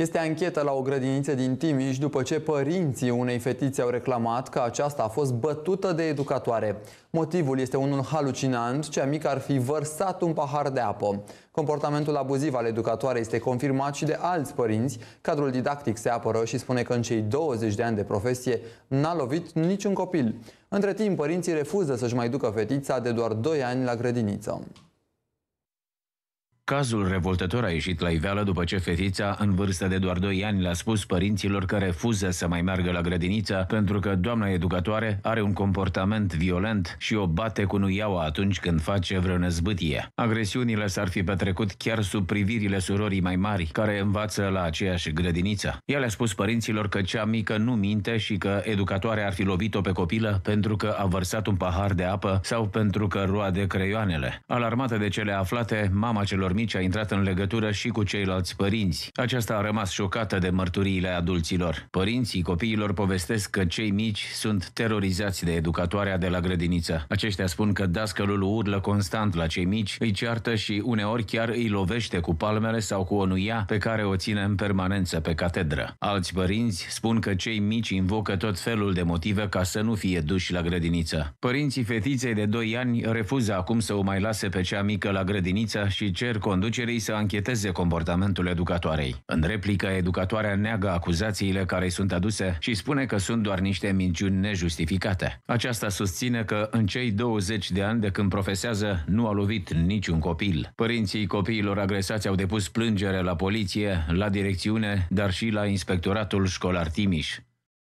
Este anchetă la o grădiniță din Timiș după ce părinții unei fetițe au reclamat că aceasta a fost bătută de educatoare. Motivul este unul halucinant, cea mică ar fi vărsat un pahar de apă. Comportamentul abuziv al educatoarei este confirmat și de alți părinți. Cadrul didactic se apără și spune că în cei 20 de ani de profesie n-a lovit niciun copil. Între timp, părinții refuză să-și mai ducă fetița de doar 2 ani la grădiniță. Cazul revoltător a ieșit la iveală după ce fetița, în vârstă de doar 2 ani, le-a spus părinților că refuză să mai meargă la grădiniță pentru că doamna educatoare are un comportament violent și o bate cu nuiaua atunci când face vreo năzbâtie. Agresiunile s-ar fi petrecut chiar sub privirile surorii mai mari, care învață la aceeași grădiniță. Ea le-a spus părinților că cea mică nu minte și că educatoarea ar fi lovit-o pe copilă pentru că a vărsat un pahar de apă sau pentru că roade creioanele. Alarmată de cele aflate, mama celor mici mici a intrat în legătură și cu ceilalți părinți. Aceasta a rămas șocată de mărturiile adulților. Părinții copiilor povestesc că cei mici sunt terorizați de educatoarea de la grădiniță. Aceștia spun că dascălul urlă constant la cei mici, îi ceartă și uneori chiar îi lovește cu palmele sau cu o nuia pe care o ține în permanență pe catedră. Alți părinți spun că cei mici invocă tot felul de motive ca să nu fie duși la grădiniță. Părinții fetiței de 2 ani refuză acum să o mai lase pe cea mică la grădiniță și cer conducerii să ancheteze comportamentul educatoarei. În replică, educatoarea neagă acuzațiile care îi sunt aduse și spune că sunt doar niște minciuni nejustificate. Aceasta susține că în cei 20 de ani de când profesează nu a lovit niciun copil. Părinții copiilor agresați au depus plângere la poliție, la direcțiune, dar și la inspectoratul școlar Timiș.